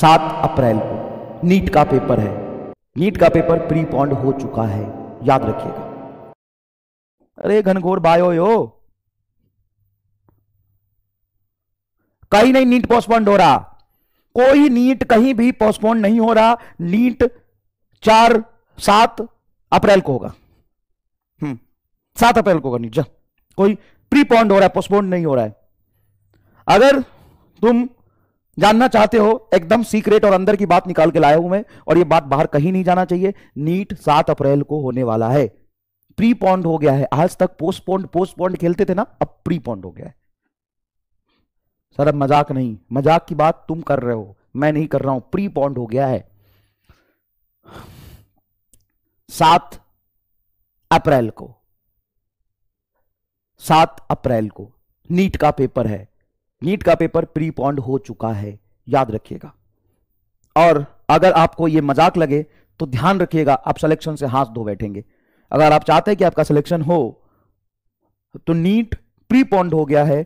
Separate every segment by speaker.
Speaker 1: सात अप्रैल को नीट का पेपर है नीट का पेपर प्री पॉन्ड हो चुका है याद रखिएगा अरे घनघोर बायो यो कहीं नहीं नीट पोस्टपोन्ड हो रहा कोई नीट कहीं भी पोस्टपोन्ड नहीं हो रहा नीट चार सात अप्रैल को होगा हम्म सात अप्रैल को होगा नीट जा कोई प्रीपॉन्ड हो रहा है पोस्टपोन्ड नहीं हो रहा है अगर तुम जानना चाहते हो एकदम सीक्रेट और अंदर की बात निकाल के लाया हूं मैं और ये बात बाहर कहीं नहीं जाना चाहिए नीट सात अप्रैल को होने वाला है प्री पॉन्ड हो गया है आज तक पोस्टपोन्ड पोस्टपोन्ड खेलते थे ना अब प्री पॉन्ड हो गया है सर अब मजाक नहीं मजाक की बात तुम कर रहे हो मैं नहीं कर रहा हूं प्री पॉन्ड हो गया है सात अप्रैल को सात अप्रैल को नीट का पेपर है नीट का पेपर प्री पॉन्ड हो चुका है याद रखिएगा और अगर आपको यह मजाक लगे तो ध्यान रखिएगा आप सिलेक्शन से हाथ धो बैठेंगे अगर आप चाहते हैं कि आपका सिलेक्शन हो तो नीट प्री पॉन्ड हो गया है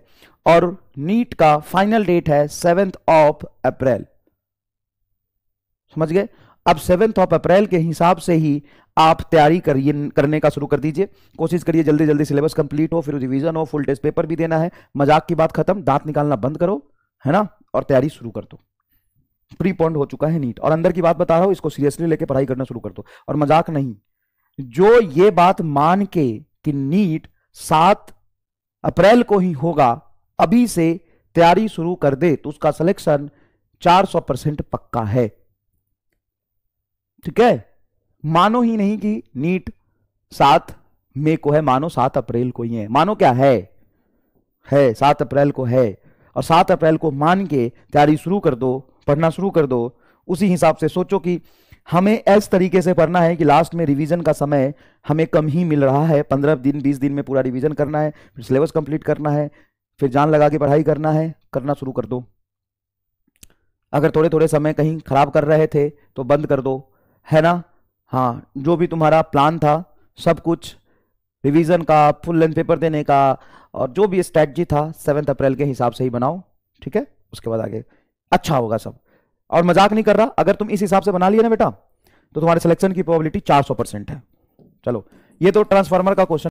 Speaker 1: और नीट का फाइनल डेट है सेवेंथ ऑफ अप्रैल समझ गए अब सेवेंथ ऑफ अप्रैल के हिसाब से ही आप तैयारी करिए करने का शुरू कर दीजिए कोशिश करिए जल्दी जल्दी सिलेबस कंप्लीट हो फिर रिवीजन हो फुल टेस्ट पेपर भी देना है मजाक की बात खत्म दांत निकालना बंद करो है ना और तैयारी शुरू कर दो प्री पॉइंट हो चुका है नीट और अंदर की बात बता रहा हूं इसको सीरियसली लेके पढ़ाई करना शुरू कर दो और मजाक नहीं जो ये बात मान के कि नीट सात अप्रैल को ही होगा अभी से तैयारी शुरू कर दे तो उसका सिलेक्शन सौ परसेंट पक्का है ठीक है मानो ही नहीं कि नीट सात मई को है मानो सात अप्रैल को ही है मानो क्या है है सात अप्रैल को है और सात अप्रैल को मान के तैयारी शुरू कर दो पढ़ना शुरू कर दो उसी हिसाब से सोचो कि हमें इस तरीके से पढ़ना है कि लास्ट में रिवीजन का समय हमें कम ही मिल रहा है पंद्रह दिन बीस दिन में पूरा रिवीजन करना है फिर सिलेबस कंप्लीट करना है फिर जान लगा के पढ़ाई करना है करना शुरू कर दो अगर थोड़े थोड़े समय कहीं खराब कर रहे थे तो बंद कर दो है ना हाँ जो भी तुम्हारा प्लान था सब कुछ रिवीजन का फुल लेंथ पेपर देने का और जो भी स्ट्रैटी था सेवन्थ अप्रैल के हिसाब से ही बनाओ ठीक है उसके बाद आगे अच्छा होगा सब और मजाक नहीं कर रहा अगर तुम इस हिसाब से बना लिए ना बेटा तो तुम्हारे सिलेक्शन की प्रोबेबिलिटी सौ परसेंट है चलो ये तो ट्रांसफार्मर का क्वेश्चन